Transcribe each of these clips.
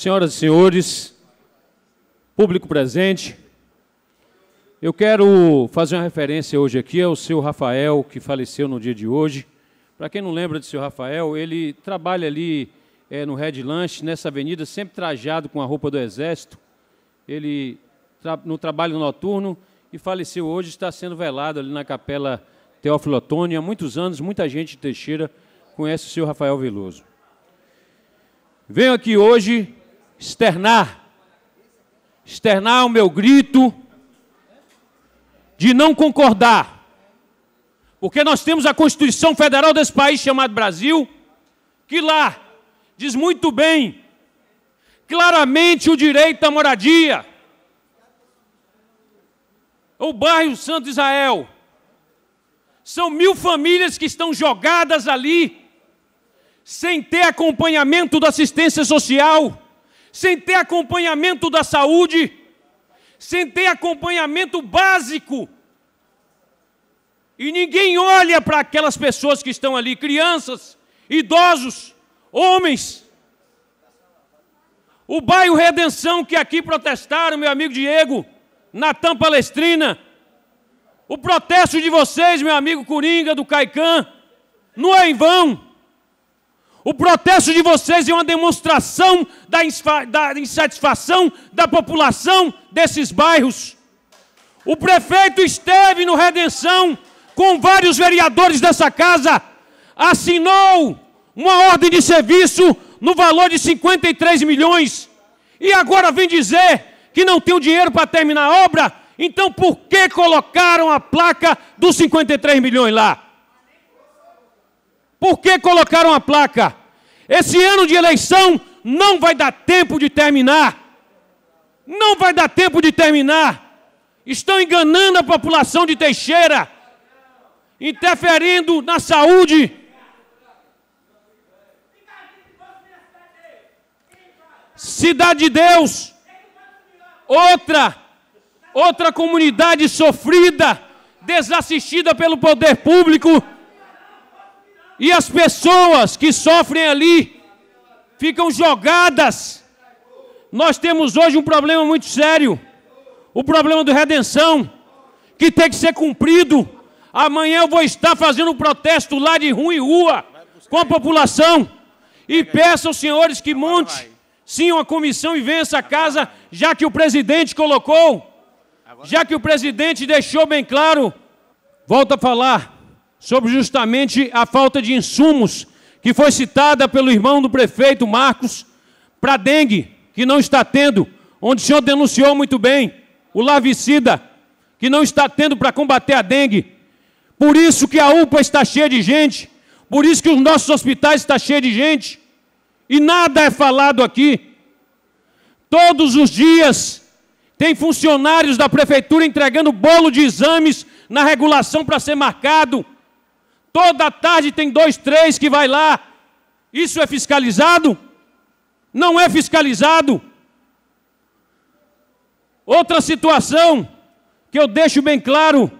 senhoras e senhores, público presente, eu quero fazer uma referência hoje aqui ao seu Rafael, que faleceu no dia de hoje. Para quem não lembra do seu Rafael, ele trabalha ali é, no Red Lunch, nessa avenida, sempre trajado com a roupa do Exército. Ele, tra no trabalho noturno, e faleceu hoje, está sendo velado ali na capela Teófilo Otônio. Há muitos anos, muita gente de Teixeira conhece o seu Rafael Veloso. Venho aqui hoje externar, externar o meu grito de não concordar. Porque nós temos a Constituição Federal desse país chamado Brasil, que lá diz muito bem, claramente o direito à moradia. O bairro Santo Israel. São mil famílias que estão jogadas ali, sem ter acompanhamento da assistência social sem ter acompanhamento da saúde, sem ter acompanhamento básico. E ninguém olha para aquelas pessoas que estão ali, crianças, idosos, homens. O bairro Redenção, que aqui protestaram, meu amigo Diego, Natan Palestrina. O protesto de vocês, meu amigo Coringa do Caicã, não é em vão. O protesto de vocês é uma demonstração da, insatisfação da população desses bairros. O prefeito esteve no Redenção com vários vereadores dessa casa, assinou uma ordem de serviço no valor de 53 milhões e agora vem dizer que não tem o dinheiro para terminar a obra. Então, por que colocaram a placa dos 53 milhões lá? Por que colocaram a placa? Esse ano de eleição não vai dar tempo de terminar. Não vai dar tempo de terminar. Estão enganando a população de Teixeira, interferindo na saúde. Cidade de Deus, outra, outra comunidade sofrida, desassistida pelo poder público. E as pessoas que sofrem ali ficam jogadas. Nós temos hoje um problema muito sério. O problema do redenção, que tem que ser cumprido. Amanhã eu vou estar fazendo um protesto lá de rua em rua com a população. E peço aos senhores que monte sim uma comissão e venha essa casa, já que o presidente colocou, já que o presidente deixou bem claro. Volto a falar sobre justamente a falta de insumos que foi citada pelo irmão do prefeito Marcos para dengue, que não está tendo, onde o senhor denunciou muito bem, o lavicida, que não está tendo para combater a dengue. Por isso que a UPA está cheia de gente, por isso que os nossos hospitais estão cheios de gente. E nada é falado aqui. Todos os dias tem funcionários da prefeitura entregando bolo de exames na regulação para ser marcado. Toda tarde tem dois, três que vai lá. Isso é fiscalizado? Não é fiscalizado. Outra situação que eu deixo bem claro: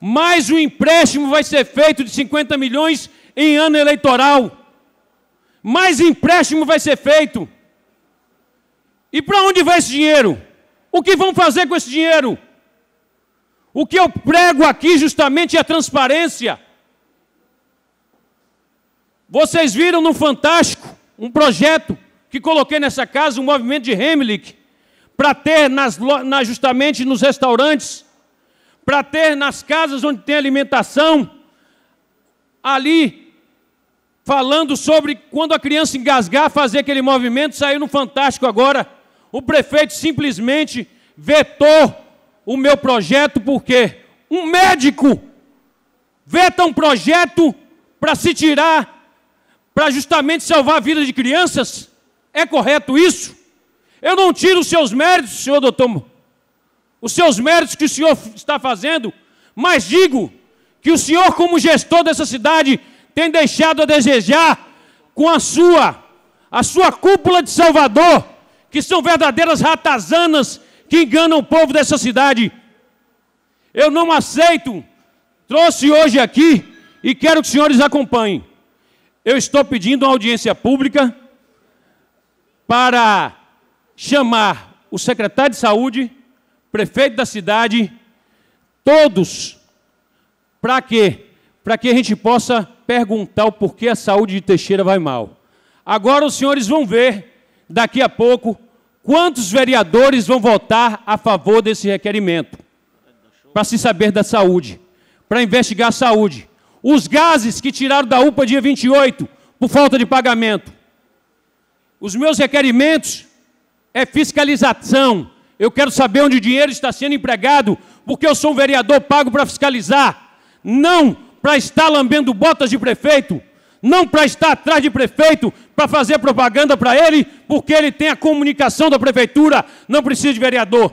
mais um empréstimo vai ser feito de 50 milhões em ano eleitoral. Mais empréstimo vai ser feito. E para onde vai esse dinheiro? O que vão fazer com esse dinheiro? O que eu prego aqui justamente é a transparência. Vocês viram no Fantástico um projeto que coloquei nessa casa, um movimento de Heimlich, para ter nas, na, justamente nos restaurantes, para ter nas casas onde tem alimentação, ali falando sobre quando a criança engasgar, fazer aquele movimento, saiu no Fantástico agora. O prefeito simplesmente vetou o meu projeto porque um médico veta um projeto para se tirar, para justamente salvar a vida de crianças? É correto isso? Eu não tiro os seus méritos, senhor doutor, os seus méritos que o senhor está fazendo, mas digo que o senhor, como gestor dessa cidade, tem deixado a desejar com a sua, a sua cúpula de Salvador, que são verdadeiras ratazanas que enganam o povo dessa cidade. Eu não aceito. Trouxe hoje aqui e quero que os senhores acompanhem. Eu estou pedindo uma audiência pública para chamar o secretário de saúde, prefeito da cidade, todos, para quê? Para que a gente possa perguntar o porquê a saúde de Teixeira vai mal. Agora os senhores vão ver, daqui a pouco, Quantos vereadores vão votar a favor desse requerimento? Para se saber da saúde, para investigar a saúde. Os gases que tiraram da UPA dia 28 por falta de pagamento. Os meus requerimentos é fiscalização. Eu quero saber onde o dinheiro está sendo empregado, porque eu sou um vereador pago para fiscalizar, não para estar lambendo botas de prefeito, não para estar atrás de prefeito, para fazer propaganda para ele, porque ele tem a comunicação da prefeitura, não precisa de vereador.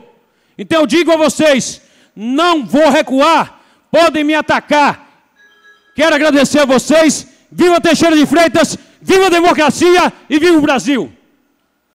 Então eu digo a vocês: não vou recuar, podem me atacar. Quero agradecer a vocês, viva Teixeira de Freitas, viva a democracia e viva o Brasil!